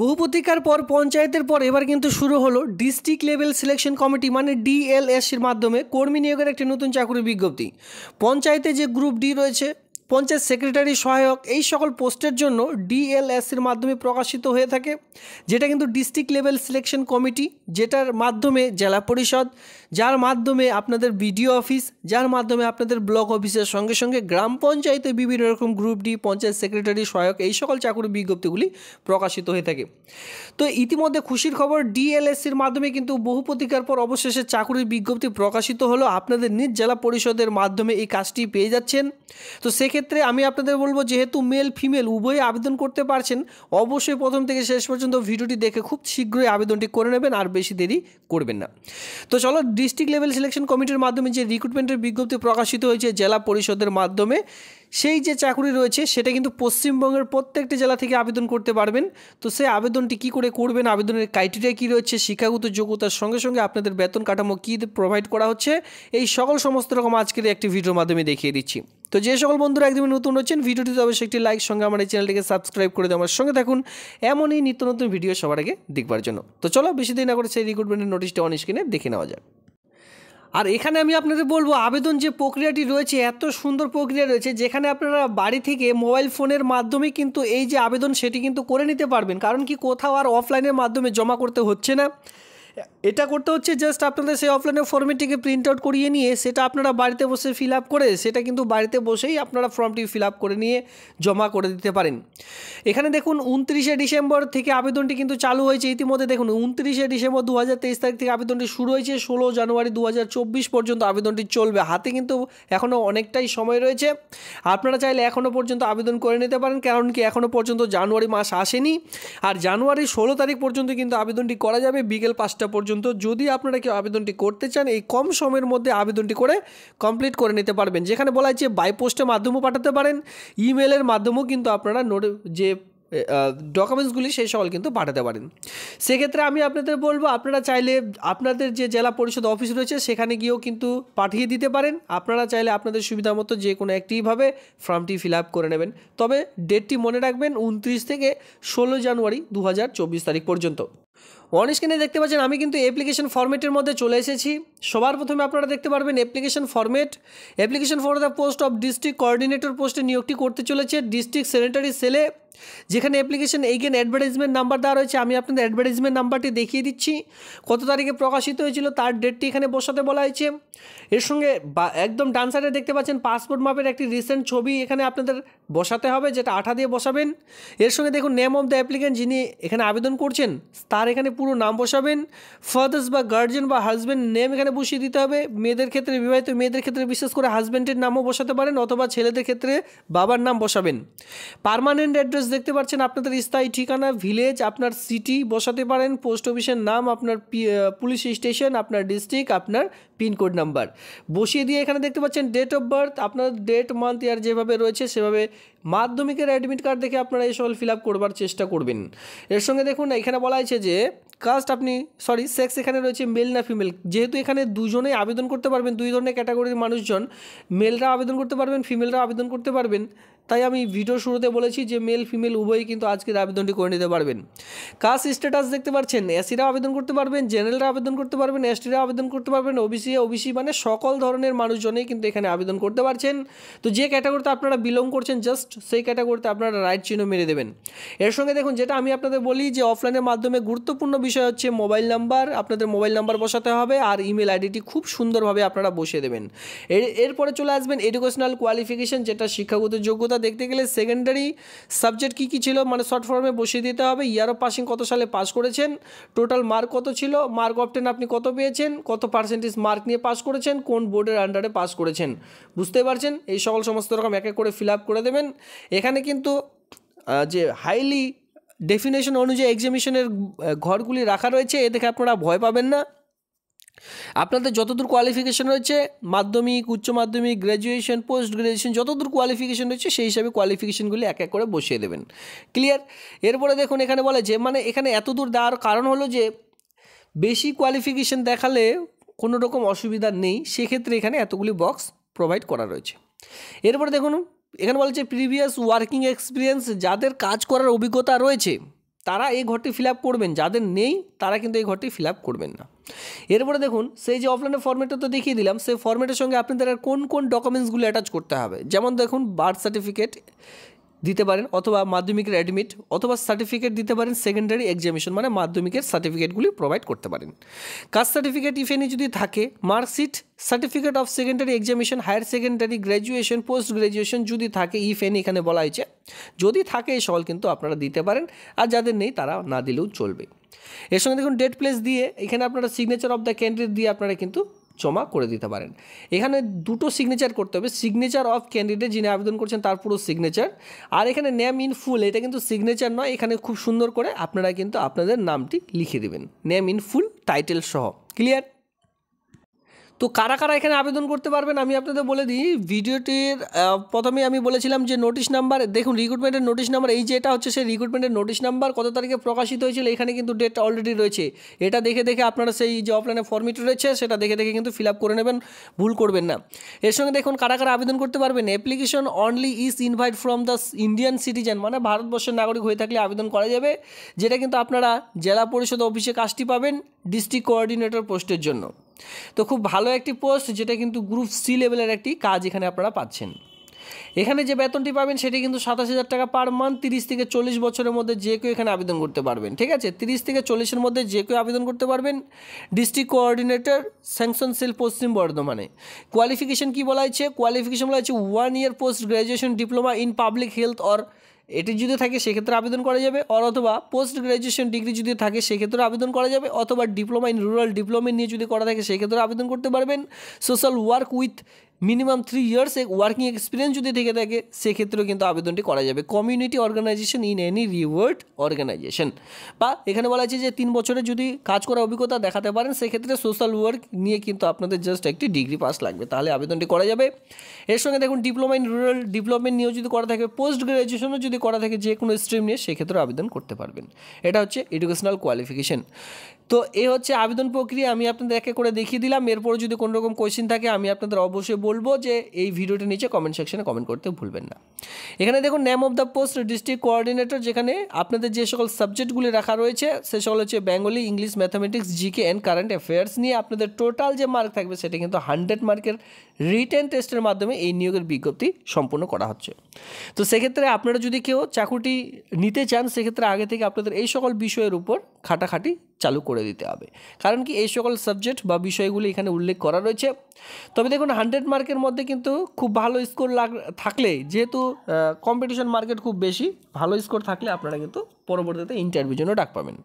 বহু প্রতিকার পর পঞ্চায়েতের পর এবার কিন্তু শুরু হলো ডিস্ট্রিক্ট লেভেল সিলেকশন কমিটি মানে ডিএলএসির মাধ্যমে কর্মী নিয়োগের একটি নতুন চাকরির বিজ্ঞপ্তি পঞ্চায়েতে যে গ্রুপ ডি রয়েছে পঞ্চায়েত সেক্রেটারি সহায়ক এই সকল পোস্টের জন্য ডিএলএসির মাধ্যমে প্রকাশিত হয়ে থাকে যেটা কিন্তু ডিস্ট্রিক্ট লেভেল সিলেকশন কমিটি যেটার মাধ্যমে জেলা পরিষদ যার মাধ্যমে আপনাদের বিডিও অফিস যার মাধ্যমে আপনাদের ব্লক অফিসের সঙ্গে সঙ্গে গ্রাম পঞ্চায়েতে বিভিন্ন রকম গ্রুপ ডি পঞ্চায়েত সেক্রেটারি সহায়ক এই সকল চাকুরির বিজ্ঞপ্তিগুলি প্রকাশিত হয়ে থাকে তো ইতিমধ্যে খুশির খবর ডিএলএসির মাধ্যমে কিন্তু বহু প্রতিকার পর অবশেষে চাকুরির বিজ্ঞপ্তি প্রকাশিত হলো আপনাদের নিজ জেলা পরিষদের মাধ্যমে এই কাজটি পেয়ে যাচ্ছেন তো সেক্ষেত্রে ক্ষেত্রে আমি আপনাদের বলবো যেহেতু মেল ফিমেল উভয়ই আবেদন করতে পারছেন অবশ্যই প্রথম থেকে শেষ পর্যন্ত ভিডিওটি দেখে খুব শীঘ্রই আবেদনটি করে নেবেন আর বেশি দেরি করবেন না তো চলো ডিস্ট্রিক্ট লেভেল সিলেকশন কমিটির মাধ্যমে যে রিক্রুটমেন্টের বিজ্ঞপ্তি প্রকাশিত হয়েছে জেলা পরিষদের মাধ্যমে সেই যে চাকরি রয়েছে সেটা কিন্তু পশ্চিমবঙ্গের প্রত্যেকটি জেলা থেকে আবেদন করতে পারবেন তো সেই আবেদনটি কি করে করবেন আবেদনের ক্রাইটেরিয়া কী রয়েছে শিক্ষাগত যোগ্যতার সঙ্গে সঙ্গে আপনাদের বেতন কাঠামো কী প্রোভাইড করা হচ্ছে এই সকল সমস্ত রকম আজকের একটি ভিডিওর মাধ্যমে দেখিয়ে দিচ্ছি তো যে সকল বন্ধুরা একদমই নতুন হচ্ছেন ভিডিওটিতে অবশ্যই একটি লাইক সঙ্গে আমার এই চ্যানেলটিকে সাবস্ক্রাইব করে আমার সঙ্গে থাকুন এমনই নিত্য নতুন ভিডিও সবার আগে দেখবার জন্য তো চলো বেশি দিন না করে সেই রিক্রুটমেন্টের নোটিশটা অন স্ক্রিনে দেখে নেওয়া যাক আর এখানে আমি আপনাদের বলবো আবেদন যে প্রক্রিয়াটি রয়েছে এত সুন্দর প্রক্রিয়া রয়েছে যেখানে আপনারা বাড়ি থেকে মোবাইল ফোনের মাধ্যমে কিন্তু এই যে আবেদন সেটি কিন্তু করে নিতে পারবেন কারণ কি কোথাও আর অফলাইনের মাধ্যমে জমা করতে হচ্ছে না এটা করতে হচ্ছে জাস্ট আপনাদের সেই অফলাইনে ফর্মেটটিকে প্রিন্ট আউট করিয়ে নিয়ে সেটা আপনারা বাড়িতে বসে ফিল আপ করে সেটা কিন্তু বাড়িতে বসেই আপনারা ফর্মটি ফিল আপ করে নিয়ে জমা করে দিতে পারেন এখানে দেখুন উনত্রিশে ডিসেম্বর থেকে আবেদনটি কিন্তু চালু হয়েছে ইতিমধ্যে দেখুন উনত্রিশে ডিসেম্বর দু তারিখ থেকে আবেদনটি শুরু হয়েছে ষোলো জানুয়ারি দু পর্যন্ত আবেদনটি চলবে হাতে কিন্তু এখনও অনেকটাই সময় রয়েছে আপনারা চাইলে এখনও পর্যন্ত আবেদন করে নিতে পারেন কারণ কি এখনও পর্যন্ত জানুয়ারি মাস আসেনি আর জানুয়ারি ষোলো তারিখ পর্যন্ত কিন্তু আবেদনটি করা যাবে বিকেল পাঁচটা পর্যন্ত যদি আপনারা কেউ আবেদনটি করতে চান এই কম সময়ের মধ্যে আবেদনটি করে কমপ্লিট করে নিতে পারবেন যেখানে বলা হয়েছে বাইপোস্টের মাধ্যমেও পাঠাতে পারেন ইমেলের মাধ্যমেও কিন্তু আপনারা নোট যে ডকুমেন্টসগুলি সেই সকল কিন্তু পাঠাতে পারেন সেক্ষেত্রে আমি আপনাদের বলবো আপনারা চাইলে আপনাদের যে জেলা পরিষদ অফিস রয়েছে সেখানে গিয়েও কিন্তু পাঠিয়ে দিতে পারেন আপনারা চাইলে আপনাদের সুবিধা মতো যে কোনো একটিভাবে ফর্মটি ফিল করে নেবেন তবে ডেটটি মনে রাখবেন উনত্রিশ থেকে ষোলো জানুয়ারি দু তারিখ পর্যন্ত অন স্ক্রিনে দেখতে পাচ্ছেন আমি কিন্তু অ্যাপ্লিকেশন ফর্মেটের মধ্যে চলে এসেছি সবার প্রথমে আপনারা দেখতে পারবেন application format application for the post of district coordinator পোস্টে নিয়োগটি করতে চলেছে ডিস্ট্রিক্ট সেনেটারি সেলে যেখানে অ্যাপ্লিকেশন এইগেন অ্যাডভার্টাইজমেন্ট নাম্বার দেওয়া রয়েছে আমি আপনাদের অ্যাডভার্টাইজমেন্ট নাম্বারটি দেখিয়ে দিচ্ছি কত তারিখে প্রকাশিত হয়েছিল তার ডেটটি এখানে বসাতে বলা হয়েছে এর সঙ্গে একদম ডান সাইডে দেখতে পাচ্ছেন পাসপোর্ট মাপের একটি রিসেন্ট ছবি এখানে আপনাদের বসাতে হবে যেটা আঠা দিয়ে বসাবেন এর সঙ্গে দেখুন নেম অফ দ্য অ্যাপ্লিকেন্ট যিনি এখানে আবেদন করছেন তার এখানে পুরো নাম বসাবেন ফাদার্স বা গার্জেন বা হাজব্যান্ড নেম এখানে বসিয়ে দিতে হবে মেয়েদের ক্ষেত্রে বিবাহিত মেয়েদের ক্ষেত্রে বিশেষ করে হাজব্যান্ডের নামও বসাতে পারেন অথবা ছেলেদের ক্ষেত্রে বাবার নাম বসাবেন পারমানেন্ট অ্যাড্রেস অ্যাড্রেস দেখতে পাচ্ছেন আপনাদের স্থায়ী ঠিকানা ভিলেজ আপনার সিটি বসাতে পারেন পোস্ট অফিসের নাম আপনার পুলিশ স্টেশন আপনার ডিস্ট্রিক্ট আপনার পিনকোড নাম্বার বসিয়ে দিয়ে এখানে দেখতে পাচ্ছেন ডেট অফ বার্থ আপনার ডেট মান্থ ইয়ার যেভাবে রয়েছে সেভাবে মাধ্যমিকের অ্যাডমিট কার্ড দেখে আপনারা এই সকল ফিল আপ করবার চেষ্টা করবেন এর সঙ্গে দেখুন এখানে বলা হয়েছে যে কাস্ট আপনি সরি সেক্স এখানে রয়েছে মেল না ফিমেল যেহেতু এখানে দুজনেই আবেদন করতে পারবেন দুই ধরনের ক্যাটাগরির মানুষজন মেলরা আবেদন করতে পারবেন ফিমেলরা আবেদন করতে পারবেন তাই আমি ভিডিও শুরুতে বলেছি যে মেল ফিমেল উভয়ই কিন্তু আজকের আবেদনটি করে নিতে পারবেন কাজ স্ট্যাটাস দেখতে পাচ্ছেন এসিরা আবেদন করতে পারবেন জেনারেলরা আবেদন করতে পারবেন এসটিরা আবেদন করতে পারবেন ওবিসি ওবিসি মানে সকল ধরনের মানুষজনেই কিন্তু এখানে আবেদন করতে পারছেন তো যে ক্যাটাগরিতে আপনারা বিলং করছেন জাস্ট সেই ক্যাটাগরিতে আপনারা রাইট চিহ্ন মেরে দেবেন এর সঙ্গে দেখুন যেটা আমি আপনাদের বলি যে অফলাইনের মাধ্যমে গুরুত্বপূর্ণ বিষয় হচ্ছে মোবাইল নাম্বার আপনাদের মোবাইল নাম্বার বসাতে হবে আর ইমেল আইডিটি খুব সুন্দরভাবে আপনারা বসিয়ে দেবেন এরপরে চলে আসবেন এডুকেশনাল কোয়ালিফিকেশন যেটা শিক্ষাগত যোগ্যতা দেখতে গেলে সেকেন্ডারি সাবজেক্ট কি কি ছিল মানে শর্ট ফর্মে বসিয়ে দিতে হবে ইয়ার অফ পাসিং কত সালে পাস করেছেন টোটাল মার্ক কত ছিল মার্ক অপটেন আপনি কত পেয়েছেন কত পার্সেন্টেজ মার্ক নিয়ে পাস করেছেন কোন বোর্ডের আন্ডারে পাস করেছেন বুঝতে পারছেন এই সকল সমস্ত রকম এক এক করে ফিল করে দেবেন এখানে কিন্তু যে হাইলি ডেফিনেশন অনুযায়ী এক্সামিশনের ঘরগুলি রাখা রয়েছে এ দেখে আপনারা ভয় পাবেন না আপনাদের যতদূর কোয়ালিফিকেশান রয়েছে মাধ্যমিক উচ্চ মাধ্যমিক গ্র্যাজুয়েশন পোস্ট গ্র্যাজুয়েশন যতদূর কোয়ালিফিকেশান রয়েছে সেই হিসাবে কোয়ালিফিকেশানগুলি এক এক করে বসিয়ে দেবেন ক্লিয়ার এরপরে দেখুন এখানে বলে যে মানে এখানে এত দূর দেওয়ার কারণ হলো যে বেশি কোয়ালিফিকেশান দেখালে কোনো রকম অসুবিধা নেই সেক্ষেত্রে এখানে এতগুলি বক্স প্রোভাইড করা রয়েছে এরপরে দেখুন এখানে বলেছে প্রিভিয়াস ওয়ার্কিং এক্সপিরিয়েন্স যাদের কাজ করার অভিজ্ঞতা রয়েছে তারা এই ঘরটি ফিল করবেন যাদের নেই তারা কিন্তু এই ঘরটি ফিল করবেন না এরপরে দেখুন সেই যে অফলাইনের ফর্মেটটা তো দেখিয়ে দিলাম সেই ফর্মেটের সঙ্গে আপনাদের আর কোন কোন ডকুমেন্টসগুলো অ্যাটাচ করতে হবে যেমন দেখুন বার্থ সার্টিফিকেট দিতে পারেন অথবা মাধ্যমিকের অ্যাডমিট অথবা সার্টিফিকেট দিতে পারেন সেকেন্ডারি এক্সামিশন মানে মাধ্যমিকের সার্টিফিকেটগুলি প্রোভাইড করতে পারেন কাস্ট সার্টিফিকেট ইফ এনি যদি থাকে marksheet certificate of secondary examination higher secondary graduation post graduation যদি থাকে ইফ এনি এখানে বলা হয়েছে যদি থাকে এই সকল কিন্তু আপনারা দিতে পারেন আর যাদের নেই তারা না দিলেও চলবে এর সঙ্গে দেখুন ডেট প্লেস দিয়ে এখানে আপনারা সিগনেচার অফ দ্য ক্যান্ডিডেট দিয়ে আপনারা কিন্তু জমা করে দিতে পারেন এখানে দুটো সিগনেচার করতে হবে সিগনেচার অফ ক্যান্ডিডেট যিনি আবেদন করছেন তার পুরো সিগনেচার আর এখানে নেম ইন ফুল এটা কিন্তু সিগনেচার নয় এখানে খুব সুন্দর করে আপনারা কিন্তু আপনাদের নামটি লিখে দেবেন নেম ইন ফুল টাইটেল সহ ক্লিয়ার তো কারা কারা এখানে আবেদন করতে পারবেন আমি আপনাদের বলে দিই ভিডিওটির প্রথমে আমি বলেছিলাম যে নোটিশ নাম্বার দেখুন রিক্রুটমেন্টের নোটিশ নাম্বার এই যে এটা হচ্ছে সেই রিক্রুটমেন্টের নোটিশ নাম্বার কত তারিখে প্রকাশিত হয়েছিল এখানে কিন্তু ডেট অলরেডি রয়েছে এটা দেখে দেখে আপনারা সেই যে অফলাইনে ফর্মেট রয়েছে সেটা দেখে দেখে কিন্তু ফিল করে নেবেন ভুল করবেন না এর সঙ্গে দেখুন কারা কারা আবেদন করতে পারবেন application only is invite from the Indian citizen মানে ভারতবর্ষের নাগরিক হয়ে থাকলে আবেদন করা যাবে যেটা কিন্তু আপনারা জেলা পরিষদ অফিসে কাজটি পাবেন ডিস্ট্রিক্ট কোঅর্ডিনেটর পোস্টের জন্য তো খুব ভালো একটি পোস্ট যেটা কিন্তু গ্রুপ সি লেভেলের একটি কাজ এখানে আপনারা পাচ্ছেন এখানে যে বেতনটি পাবেন সেটি কিন্তু সাতাশ হাজার টাকা পার মান্থ তিরিশ থেকে চল্লিশ বছরের মধ্যে যে কেউ এখানে আবেদন করতে পারবেন ঠিক আছে তিরিশ থেকে চল্লিশের মধ্যে যে কেউ আবেদন করতে পারবেন ডিস্ট্রিক্ট কোঅর্ডিনেটর স্যাংশন সেল পশ্চিম বর্ধমানে কোয়ালিফিকেশন কী বলা হয়েছে কোয়ালিফিকেশন বলা হয়েছে one year post graduation diploma in public health or এটি যদি থাকে সেক্ষেত্রে আবেদন করা যাবে অথবা পোস্ট গ্রাজুয়েশন ডিগ্রি যদি থাকে সেক্ষেত্রে আবেদন করা যাবে অথবা ডিপ্লোমা ইন রুরাল ডিপ্লোমা নিয়ে যদি করা থাকে সেক্ষেত্রে আবেদন করতে পারবেন social work with minimum three years working experience যদি থেকে থাকে সেক্ষেত্রেও কিন্তু আবেদনটি করা যাবে community organization in any reward organization বা এখানে বলা আছে যে তিন বছরে যদি কাজ করার অভিজ্ঞতা দেখাতে পারেন সেক্ষেত্রে সোশ্যাল ওয়ার্ক নিয়ে কিন্তু আপনাদের জাস্ট একটি ডিগ্রি পাস লাগবে তাহলে আবেদনটি করা যাবে এর সঙ্গে দেখুন ডিপ্লোমা ইন রুরাল ডেভেলপমেন্ট নিয়েও যদি করা থাকে পোস্ট গ্র্যাজুয়েশনও যদি করা থাকে যে কোনো স্ট্রিম নিয়ে সেক্ষেত্রে আবেদন করতে পারবেন এটা হচ্ছে এডুকেশনাল কোয়ালিফিকেশন তো এ হচ্ছে আবেদন প্রক্রিয়া আমি আপনাদের একে করে দেখিয়ে দিলাম এরপর যদি কোনো রকম কোয়েশ্চেন থাকে আমি আপনাদের অবশ্যই বলবো যে এই ভিডিওটি নিচে কমেন্ট সেকশনে কমেন্ট করতে ভুলবেন না এখানে দেখুন name of the post district coordinator যেখানে আপনাদের যে সকল সাবজেক্টগুলি রাখা রয়েছে সে সকল হচ্ছে Bengali English mathematics GK and current affairs নিয়ে আপনাদের টোটাল যে মার্ক থাকবে সেটা কিন্তু হান্ড্রেড মার্কের রিটেন টেস্টের মাধ্যমে এই নিয়োগের বিজ্ঞপ্তি সম্পূর্ণ করা হচ্ছে তো সেক্ষেত্রে আপনারা যদি কেউ চাকুটি নিতে চান সেক্ষেত্রে আগে থেকে আপনাদের এই সকল বিষয়ের উপর খাটাখাটি চালু করে দিতে হবে কারণ কি এই সকল সাবজেক্ট বা বিষয়গুলি এখানে উল্লেখ করা রয়েছে তবে দেখুন হান্ড্রেড মার্কের মধ্যে কিন্তু খুব ভালো স্কোর লাগ থাকলে যেহেতু কম্পিটিশন মার্কেট খুব বেশি ভালো স্কোর থাকলে আপনারা কিন্তু পরবর্তীতে ইন্টারভিউর জন্য ডাক পাবেন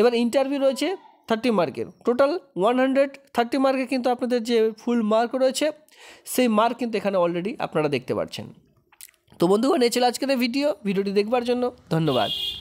এবার ইন্টারভিউ রয়েছে থার্টি মার্কের টোটাল ওয়ান হান্ড্রেড থার্টি মার্কে কিন্তু আপনাদের যে ফুল মার্ক রয়েছে সেই মার্ক কিন্তু এখানে অলরেডি আপনারা দেখতে পাচ্ছেন তো বন্ধুগণ এ ছিল আজকের ভিডিও ভিডিওটি দেখবার জন্য ধন্যবাদ